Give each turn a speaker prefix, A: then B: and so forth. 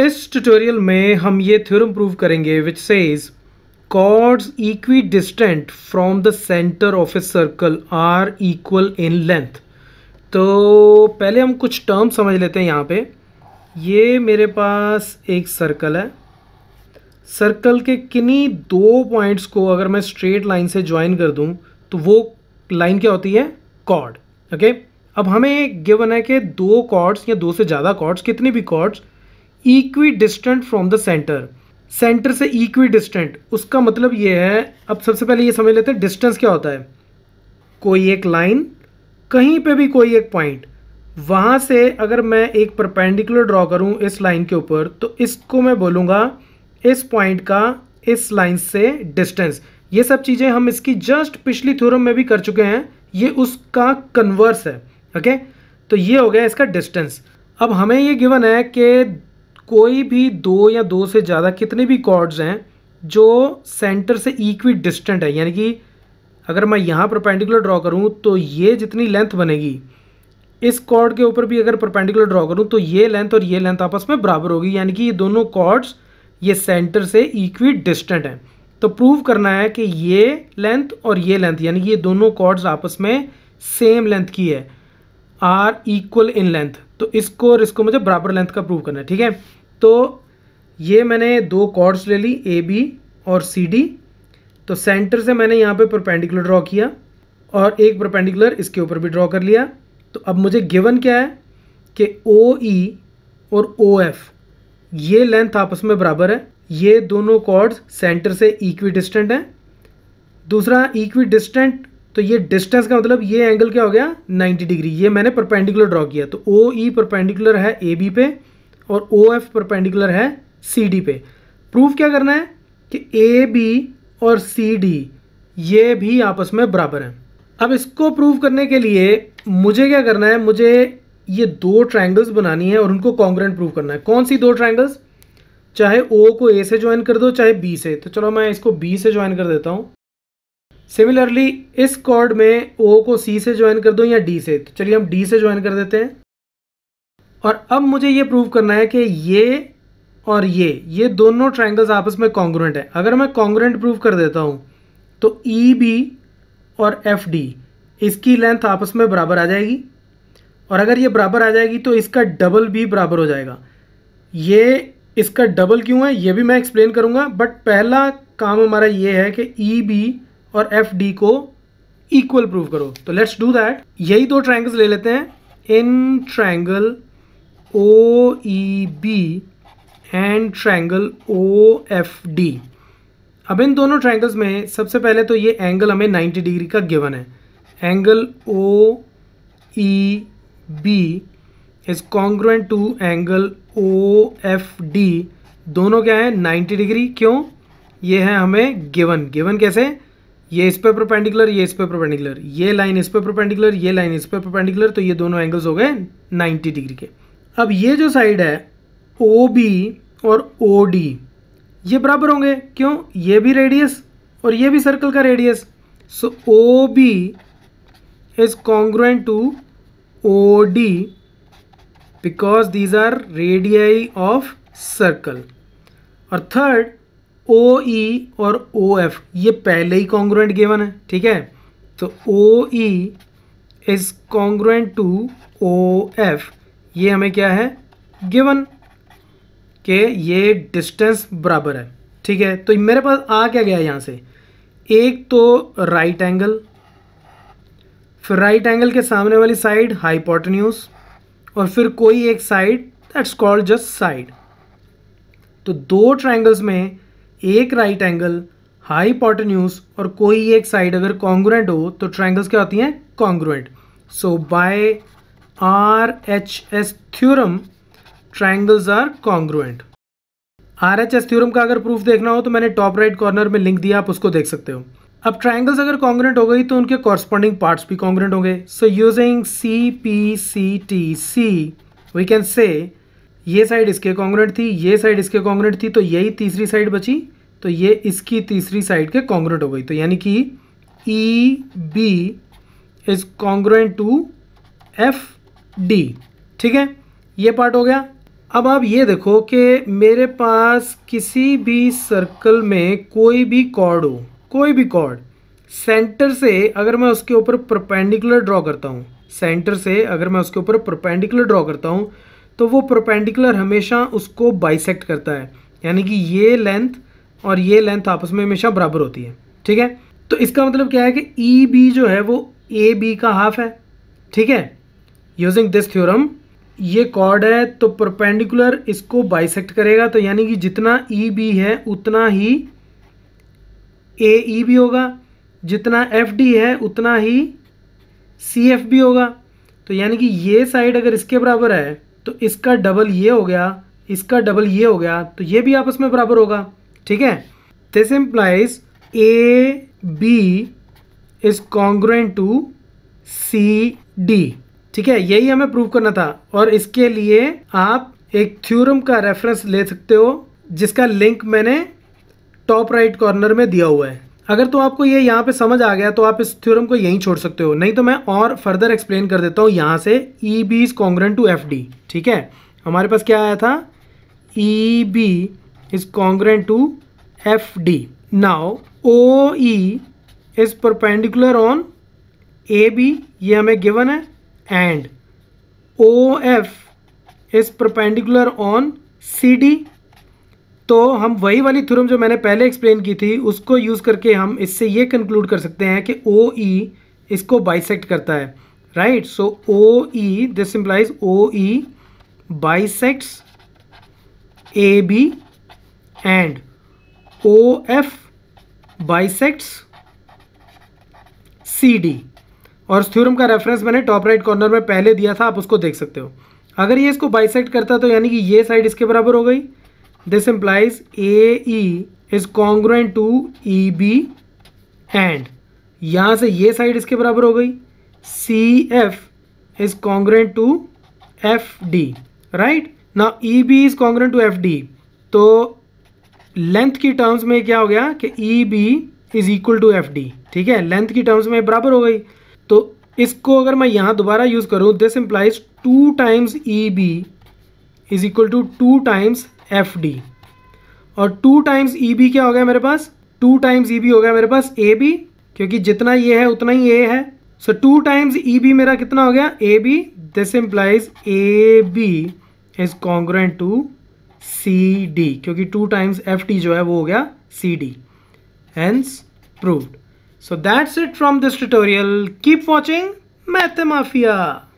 A: इस ट्यूटोरियल में हम ये थ्योरम प्रूव करेंगे which says equidistant from the centre of a circle are equal in length तो पहले हम कुछ टर्म समझ लेते हैं यहाँ पे ये मेरे पास एक सर्कल है सर्कल के किन्हीं दो पॉइंट्स को अगर मैं स्ट्रेट लाइन से ज्वाइन कर दूँ तो वो लाइन क्या होती है कॉर्ड ओके okay? अब हमें गिवन है कि दो कॉर्ड्स या दो से ज़्यादा कॉर्ड्स कितने भी chords equidistant from the centre centre से इक्वी डिस्टेंट उसका मतलब ये है अब सबसे पहले ये समझ लेते हैं डिस्टेंस क्या होता है कोई एक लाइन कहीं पे भी कोई एक पॉइंट वहाँ से अगर मैं एक परपेंडिकुलर ड्रॉ करूँ इस लाइन के ऊपर तो इसको मैं बोलूँगा इस पॉइंट का इस लाइन से डिस्टेंस ये सब चीज़ें हम इसकी जस्ट पिछली थ्योरम में भी कर चुके हैं ये उसका कन्वर्स है ओके तो ये हो गया इसका डिस्टेंस अब हमें ये गिवन है कि कोई भी दो या दो से ज़्यादा कितने भी कॉर्ड्स हैं जो सेंटर से इक्वी डिस्टेंट है यानी कि अगर मैं यहाँ परपेंडिकुलर ड्रॉ करूँ तो ये जितनी लेंथ बनेगी इस कॉर्ड के ऊपर भी अगर परपेंडिकुलर ड्रॉ करूँ तो ये लेंथ और ये लेंथ आपस में बराबर होगी यानी कि ये दोनों कॉर्ड्स ये सेंटर से इक्वी डिस्टेंट हैं तो प्रूव करना है कि ये लेंथ और ये लेंथ यानी कि ये दोनों कॉर्ड्स आपस में सेम लेंथ की है आर इक्वल इन लेंथ तो इसको और इसको मुझे बराबर लेंथ का प्रूव करना है ठीक है तो ये मैंने दो कॉर्ड्स ले ली ए बी और सी डी तो सेंटर से मैंने यहाँ पे परपेंडिकुलर ड्रॉ किया और एक परपेंडिकुलर इसके ऊपर भी ड्रॉ कर लिया तो अब मुझे गिवन क्या है कि ओ ई e और ओ एफ ये लेंथ आपस में बराबर है ये दोनों कॉर्ड्स सेंटर से इक्वी डिस्टेंट हैं दूसरा इक्वी डिस्टेंट तो ये डिस्टेंस का मतलब ये एंगल क्या हो गया 90 डिग्री ये मैंने परपेंडिकुलर ड्रॉ किया तो ओ ई परपेंडिकुलर है ए बी पे और ओ एफ परपेंडिकुलर है सी डी पे प्रूफ क्या करना है कि ए बी और सी डी ये भी आपस में बराबर हैं अब इसको प्रूव करने के लिए मुझे क्या करना है मुझे ये दो ट्राइंगल्स बनानी है और उनको कॉन्ग्रेंट प्रूव करना है कौन सी दो ट्राइंगल्स चाहे ओ को ए से ज्वाइन कर दो चाहे बी से तो चलो मैं इसको बी से ज्वाइन कर देता हूँ सिमिलरली इस कॉर्ड में ओ को सी से ज्वाइन कर दो या डी से तो चलिए हम डी से ज्वाइन कर देते हैं और अब मुझे ये प्रूव करना है कि ये और ये ये दोनों ट्राइंगल्स आपस में कॉन्ग्रेंट है अगर मैं कॉन्ग्रेंट प्रूव कर देता हूँ तो ई e बी और एफ डी इसकी लेंथ आपस में बराबर आ जाएगी और अगर ये बराबर आ जाएगी तो इसका डबल भी बराबर हो जाएगा ये इसका डबल क्यों है ये भी मैं एक्सप्लेन करूँगा बट पहला काम हमारा ये है कि ई e बी और एफ डी को इक्वल प्रूव करो तो लेट्स डू दैट यही दो ट्राइंगल्स ले लेते हैं इन triangle O E B and triangle O F D अब इन दोनों ट्राइंगल्स में सबसे पहले तो ये एंगल हमें 90 डिग्री का गिवन है angle O E B is congruent to angle O F D दोनों क्या है 90 डिग्री क्यों ये है हमें गिवन गिवन कैसे ये इस पे प्रोपेंडिकुलर ये इस पे प्रोपेंडिकुलर ये लाइन इस पे प्रोपेंडिकुलर ये लाइन इस पे प्रोपेंडिकुलर तो ये दोनों एंगल्स हो गए 90 डिग्री के अब ये जो साइड है ओ बी और ओ डी ये बराबर होंगे क्यों ये भी रेडियस और ये भी सर्कल का radius so O B is congruent to O D because these are radii of circle और थर्ड ओ ई -E और ओ एफ ये पहले ही कॉन्ग्रुएंट गिवन है ठीक है तो O E is congruent to O F ये हमें क्या है गिवन के ये डिस्टेंस बराबर है ठीक है तो मेरे पास आ क्या गया यहाँ से एक तो राइट एंगल फिर राइट एंगल के सामने वाली साइड हाइपोटन्यूज और फिर कोई एक side that's called just side तो दो ट्रायंगल्स में एक राइट एंगल हाई पॉटन्यूस और कोई एक साइड अगर कॉन्ग्रुएंट हो तो ट्राइंगल्स क्या होती हैं congruent so by R H S theorem triangles are congruent R H S theorem का अगर प्रूफ देखना हो तो मैंने टॉप राइट कॉर्नर में लिंक दिया आप उसको देख सकते हो अब ट्राइंगल्स अगर कॉन्ग्रेंट हो गई तो उनके कॉरस्पॉन्डिंग पार्ट्स भी कॉन्ग्रेंट होंगे so using C P C T C we can say ये साइड इसके कॉन्ग्रेंट थी ये साइड इसके कॉन्ग्रेंट थी तो यही तीसरी साइड बची तो ये इसकी तीसरी साइड के कॉन्ग्रेंट हो गई तो यानी कि E B is congruent to F D ठीक है ये पार्ट हो गया अब आप ये देखो कि मेरे पास किसी भी सर्कल में कोई भी कॉर्ड हो कोई भी कॉर्ड सेंटर से अगर मैं उसके ऊपर प्रपेंडिकुलर ड्रॉ करता हूँ सेंटर से अगर मैं उसके ऊपर प्रपेंडिकुलर ड्रॉ करता हूँ तो वो प्रोपेंडिकुलर हमेशा उसको बाइसेकट करता है यानी कि ये लेंथ और ये लेंथ आपस में हमेशा बराबर होती है ठीक है तो इसका मतलब क्या है कि ई e बी जो है वो ए बी का हाफ है ठीक है यूजिंग दिस थ्योरम ये कॉर्ड है तो परपेंडिकुलर इसको बाइसेक्ट करेगा तो यानी कि जितना ई e बी है उतना ही ए ई e भी होगा जितना एफ डी है उतना ही सी एफ भी होगा तो यानी कि ये साइड अगर इसके बराबर है तो इसका डबल ये हो गया इसका डबल ये हो गया तो ये भी आपस में बराबर होगा ठीक है this implies A B is congruent to C D ठीक है यही हमें प्रूव करना था और इसके लिए आप एक थ्योरम का रेफरेंस ले सकते हो जिसका लिंक मैंने टॉप राइट कॉर्नर में दिया हुआ है अगर तो आपको ये यहाँ पे समझ आ गया तो आप इस थ्योरम को यहीं छोड़ सकते हो नहीं तो मैं और फर्दर एक्सप्लेन कर देता हूँ यहाँ से E B is congruent to F D ठीक है हमारे पास क्या आया था E B is congruent to F D now O E is perpendicular on A B ये हमें गिवन है and O F is perpendicular on C D तो हम वही वाली थ्योरम जो मैंने पहले एक्सप्लेन की थी उसको यूज़ करके हम इससे ये कंक्लूड कर सकते हैं कि ओ ई e इसको बाइसेक्ट करता है right so O E this implies O E bisects A B and O F bisects C D और थ्योरम का रेफरेंस मैंने टॉप राइट कॉर्नर में पहले दिया था आप उसको देख सकते हो अगर ये इसको बाइसेक्ट करता तो यानी कि ये साइड इसके बराबर हो गई this implies AE is congruent to EB and यहाँ से ये साइड इसके बराबर हो गई C F is congruent to F D right ना E B is congruent to F D तो लेंथ की टर्म्स में क्या हो गया कि E B is equal to F D ठीक है लेंथ की टर्म्स में बराबर हो गई तो इसको अगर मैं यहाँ दोबारा यूज़ करूँ this implies two times E B is equal to two times F D और टू टाइम्स ई बी क्या हो गया मेरे पास टू टाइम्स ई बी हो गया मेरे पास ए बी क्योंकि जितना ये है उतना ही ए है so two times E B मेरा कितना हो गया A B this implies A B is congruent to C D क्योंकि टू टाइम्स एफ टी जो है वो हो गया C D hence proved so that's it from this tutorial keep watching Math mafia